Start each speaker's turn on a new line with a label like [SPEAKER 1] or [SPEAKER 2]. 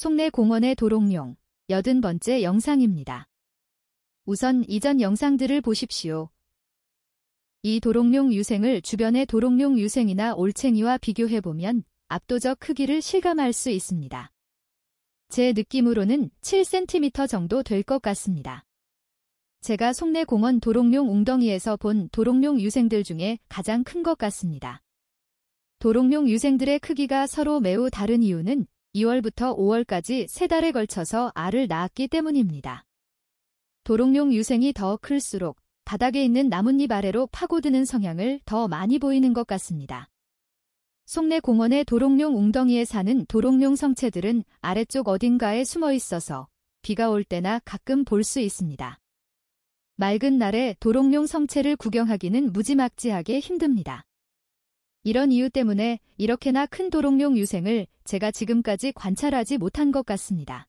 [SPEAKER 1] 송내 공원의 도롱뇽 8 0 번째 영상입니다. 우선 이전 영상들을 보십시오. 이 도롱뇽 유생을 주변의 도롱뇽 유생이나 올챙이와 비교해보면 압도적 크기를 실감할 수 있습니다. 제 느낌으로는 7cm 정도 될 것 같습니다. 제가 송내 공원 도롱뇽 웅덩이에서 본 도롱뇽 유생들 중에 가장 큰 것 같습니다. 도롱뇽 유생들의 크기가 서로 매우 다른 이유는 2월부터 5월까지 세 달에 걸쳐서 알을 낳았기 때문입니다. 도롱뇽 유생이 더 클수록 바닥에 있는 나뭇잎 아래로 파고드는 성향을 더 많이 보이는 것 같습니다. 속내 공원의 도롱뇽 웅덩이에 사는 도롱뇽 성체들은 아래쪽 어딘가에 숨어 있어서 비가 올 때나 가끔 볼 수 있습니다. 맑은 날에 도롱뇽 성체를 구경하기는 무지막지하게 힘듭니다. 이런 이유 때문에 이렇게나 큰 도롱뇽 유생을 제가 지금까지 관찰하지 못한 것 같습니다.